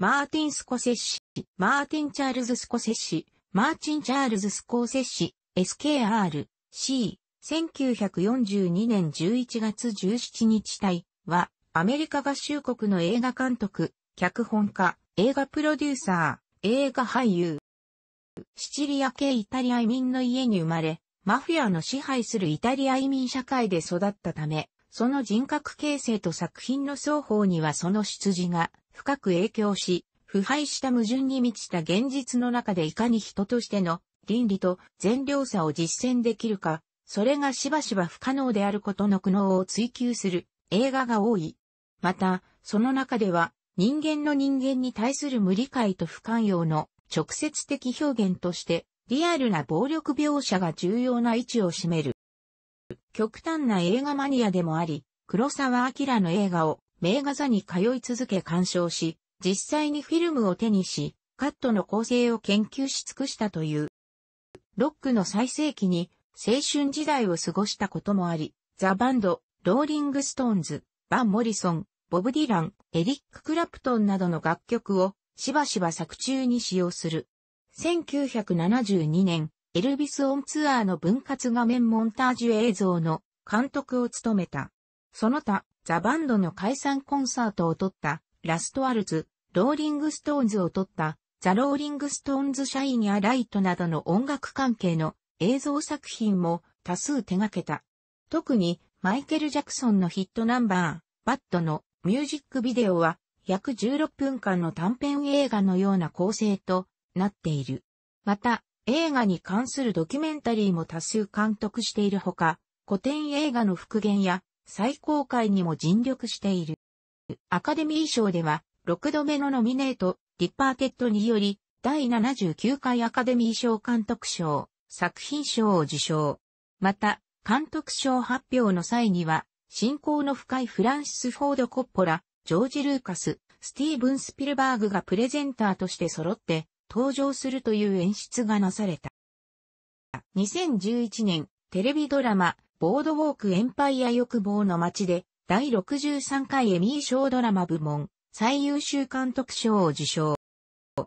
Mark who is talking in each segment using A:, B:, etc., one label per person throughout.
A: マーティン・スコセッシ、マーティン・チャールズ・スコセッシ、マーチン・チャールズ・スコセッシ、SKR、C、1942年11月17日隊は、アメリカ合衆国の映画監督、脚本家、映画プロデューサー、映画俳優。シチリア系イタリア移民の家に生まれ、マフィアの支配するイタリア移民社会で育ったため、その人格形成と作品の双方にはその出自が深く影響し、腐敗した矛盾に満ちた現実の中でいかに人としての倫理と善良さを実践できるか、それがしばしば不可能であることの苦悩を追求する映画が多い。また、その中では人間の人間に対する無理解と不寛容の直接的表現としてリアルな暴力描写が重要な位置を占める。極端な映画マニアでもあり、黒沢明の映画を名画座に通い続け鑑賞し、実際にフィルムを手にし、カットの構成を研究し尽くしたという。ロックの最盛期に青春時代を過ごしたこともあり、ザ・バンド、ローリング・ストーンズ、バン・モリソン、ボブ・ディラン、エリック・クラプトンなどの楽曲をしばしば作中に使用する。1972年、エルビス・オンツアーの分割画面モンタージュ映像の監督を務めた。その他、ザ・バンドの解散コンサートを撮った、ラスト・アルズ、ローリング・ストーンズを撮った、ザ・ローリング・ストーンズ・シャイニア・ライトなどの音楽関係の映像作品も多数手掛けた。特に、マイケル・ジャクソンのヒットナンバー、バッドのミュージックビデオは、約16分間の短編映画のような構成となっている。また、映画に関するドキュメンタリーも多数監督しているほか、古典映画の復元や再公開にも尽力している。アカデミー賞では、6度目のノミネート、ディパーテッドにより、第79回アカデミー賞監督賞、作品賞を受賞。また、監督賞発表の際には、信仰の深いフランシス・フォード・コッポラ、ジョージ・ルーカス、スティーブン・スピルバーグがプレゼンターとして揃って、登場するという演出がなされた。2011年、テレビドラマ、ボードウォークエンパイア欲望の街で、第63回エミー賞ドラマ部門、最優秀監督賞を受賞。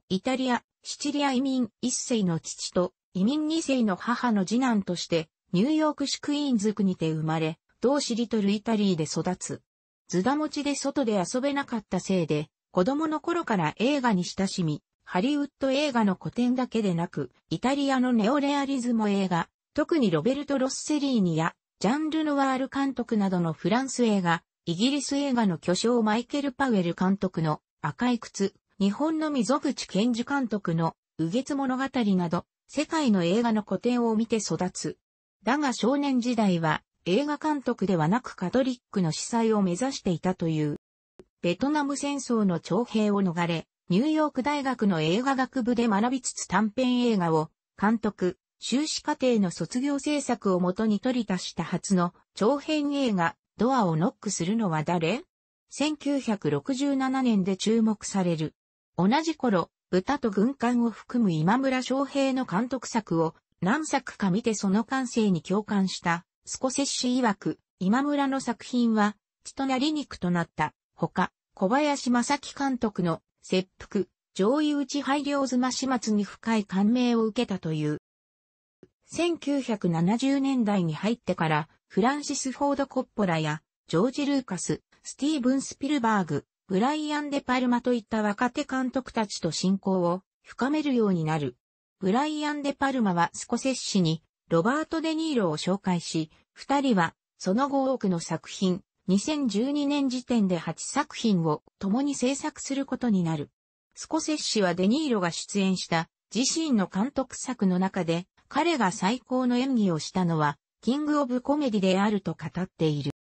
A: イタリア、シチリア移民1世の父と移民2世の母の次男として、ニューヨーク市クイーンズ区にて生まれ、同市リトルイタリーで育つ。ズダ持ちで外で遊べなかったせいで、子供の頃から映画に親しみ、ハリウッド映画の古典だけでなく、イタリアのネオレアリズム映画、特にロベルト・ロッセリーニや、ジャンル・ノワール監督などのフランス映画、イギリス映画の巨匠マイケル・パウエル監督の赤い靴、日本の溝口健二監督の右月物語など、世界の映画の古典を見て育つ。だが少年時代は映画監督ではなくカトリックの司祭を目指していたという。ベトナム戦争の徴兵を逃れ、ニューヨーク大学の映画学部で学びつつ短編映画を監督、修士課程の卒業制作をもとに取り出した初の長編映画ドアをノックするのは誰 ?1967 年で注目される。同じ頃、豚と軍艦を含む今村昌平の監督作を何作か見てその感性に共感したスコセッシ曰く今村の作品は血となり肉となった他、小林正樹監督の切腹、上位打ち配慮妻始末に深い感銘を受けたという。1970年代に入ってから、フランシス・フォード・コッポラや、ジョージ・ルーカス、スティーブン・スピルバーグ、ブライアン・デ・パルマといった若手監督たちと親交を深めるようになる。ブライアン・デ・パルマはスコセッシにロバート・デ・ニーロを紹介し、二人はその後多くの作品、2012年時点で8作品を共に制作することになる。スコセッシはデニーロが出演した自身の監督作の中で彼が最高の演技をしたのはキングオブコメディであると語っている。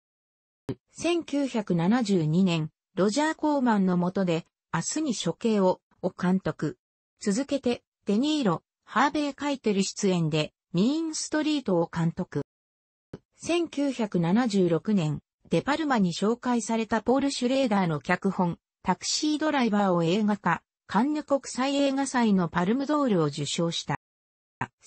A: 1972年、ロジャー・コーマンの下で明日に処刑をを監督。続けてデニーロ、ハーベイ・カイテル出演でミーン・ストリートを監督。1976年、デパルマに紹介されたポール・シュレーダーの脚本、タクシードライバーを映画化、カンヌ国際映画祭のパルムドールを受賞した。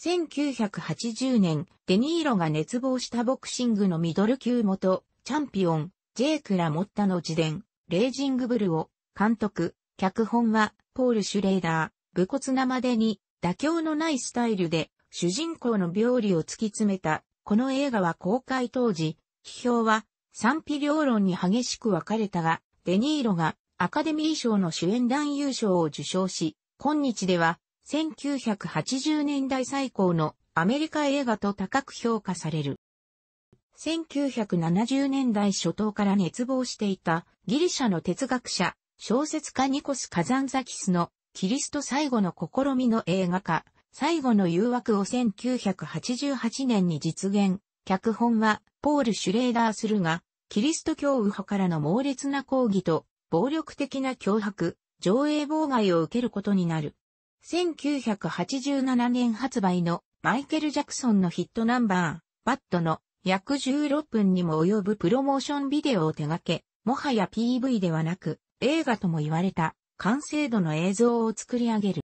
A: 1980年、デニーロが熱望したボクシングのミドル級元、チャンピオン、ジェイク・ラモッタの自伝、レイジング・ブルを、監督、脚本は、ポール・シュレーダー、武骨なまでに、妥協のないスタイルで、主人公の病理を突き詰めた、この映画は公開当時、批評は、賛否両論に激しく分かれたが、デニーロがアカデミー賞の主演男優賞を受賞し、今日では1980年代最高のアメリカ映画と高く評価される。1970年代初頭から熱望していたギリシャの哲学者、小説家ニコス・カザンザキスのキリスト最後の試みの映画化、最後の誘惑を1988年に実現、脚本はポール・シュレーダーするが、キリスト教右派からの猛烈な抗議と、暴力的な脅迫、上映妨害を受けることになる。1987年発売のマイケル・ジャクソンのヒットナンバー、バットの約16分にも及ぶプロモーションビデオを手掛け、もはや PV ではなく映画とも言われた完成度の映像を作り上げる。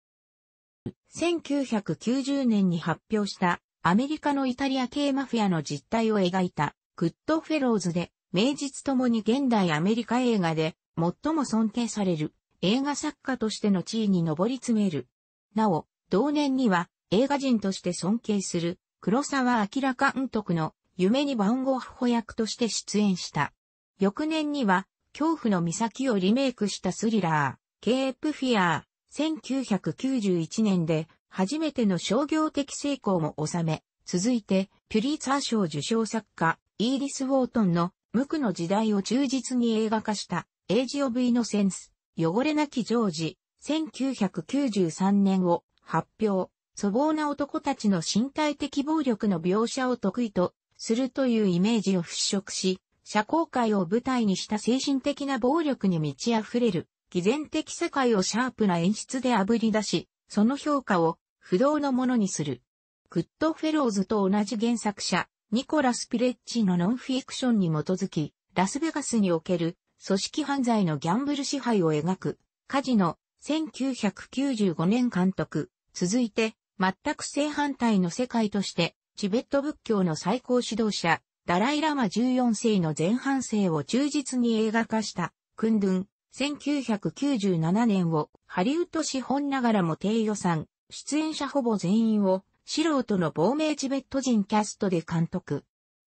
A: 1990年に発表したアメリカのイタリア系マフィアの実態を描いた、グッドフェローズで、名実ともに現代アメリカ映画で、最も尊敬される、映画作家としての地位に上り詰める。なお、同年には、映画人として尊敬する、黒沢明監督の、夢にバンゴ役として出演した。翌年には、恐怖の岬をリメイクしたスリラー、ケープフィアー、1991年で初めての商業的成功も収め、続いて、ピュリーツァー賞受賞作家、イーリス・ウォートンの無垢の時代を忠実に映画化した、エイジ・オブ・イノセンス、汚れなきジョージ、1993年を発表、粗暴な男たちの身体的暴力の描写を得意とするというイメージを払拭し、社交界を舞台にした精神的な暴力に満ち溢れる、偽善的世界をシャープな演出で炙り出し、その評価を不動のものにする。グッドフェローズと同じ原作者、ニコラス・ピレッチのノンフィクションに基づき、ラスベガスにおける組織犯罪のギャンブル支配を描く、カジノ、1995年監督、続いて、全く正反対の世界として、チベット仏教の最高指導者、ダライラマ14世の前半生を忠実に映画化した、クンドゥン、1997年をハリウッド資本ながらも低予算、出演者ほぼ全員を素人の亡命チベット人キャストで監督。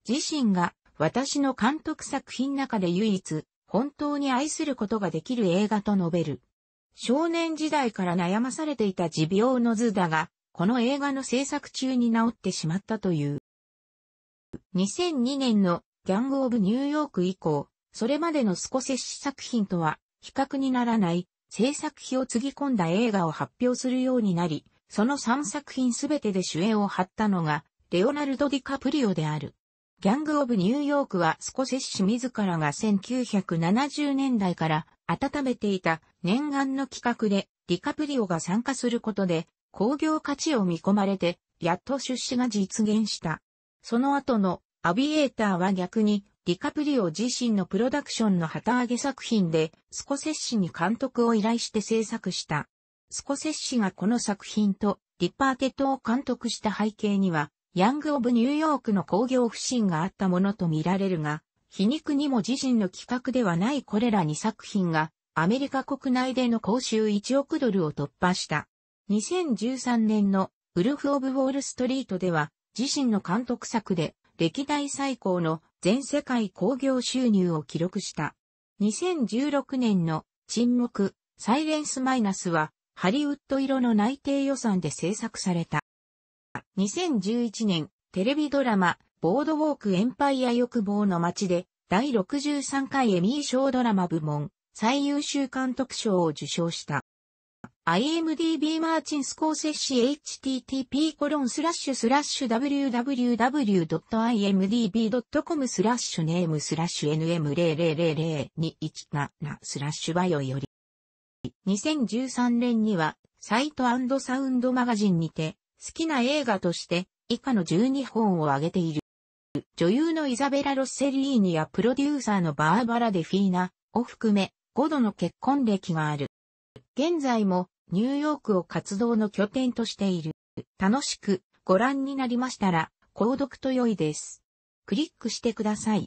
A: 自身が私の監督作品中で唯一本当に愛することができる映画と述べる。少年時代から悩まされていた持病の図だが、この映画の制作中に治ってしまったという。2002年のギャング・オブ・ニューヨーク以降、それまでのスコセッシ作品とは比較にならない制作費をつぎ込んだ映画を発表するようになり、その3作品すべてで主演を張ったのが、レオナルド・ディカプリオである。ギャング・オブ・ニューヨークはスコセッシ自らが1970年代から温めていた念願の企画で、ディカプリオが参加することで、工業価値を見込まれて、やっと出資が実現した。その後のアビエーターは逆にディカプリオ自身のプロダクションの旗揚げ作品で、スコセッシに監督を依頼して制作した。スコセッシがこの作品とディパーテッドを監督した背景には、ヤング・オブ・ニューヨークの工業不振があったものとみられるが、皮肉にも自身の企画ではないこれら2作品が、アメリカ国内での公衆1億ドルを突破した。2013年のウルフ・オブ・ウォール・ストリートでは、自身の監督作で歴代最高の全世界興行収入を記録した。2016年の沈黙、サイレンスマイナスは、ハリウッド色の内定予算で制作された。2011年、テレビドラマ、ボードウォークエンパイア欲望の街で、第63回エミー賞ドラマ部門、最優秀監督賞を受賞した。IMDB マーチンスコーセッシ http コロンスラッシュスラッシュ www.imdb.com スラッシュネームスラッシュ n m 0 0 0 2 1 7スラッシュバヨより2013年にはサイトサウンドマガジンにて好きな映画として以下の12本を挙げている。女優のイザベラ・ロッセリーニやプロデューサーのバーバラ・デフィーナを含め5度の結婚歴がある。現在もニューヨークを活動の拠点としている。楽しくご覧になりましたら、購読と良いです。クリックしてください。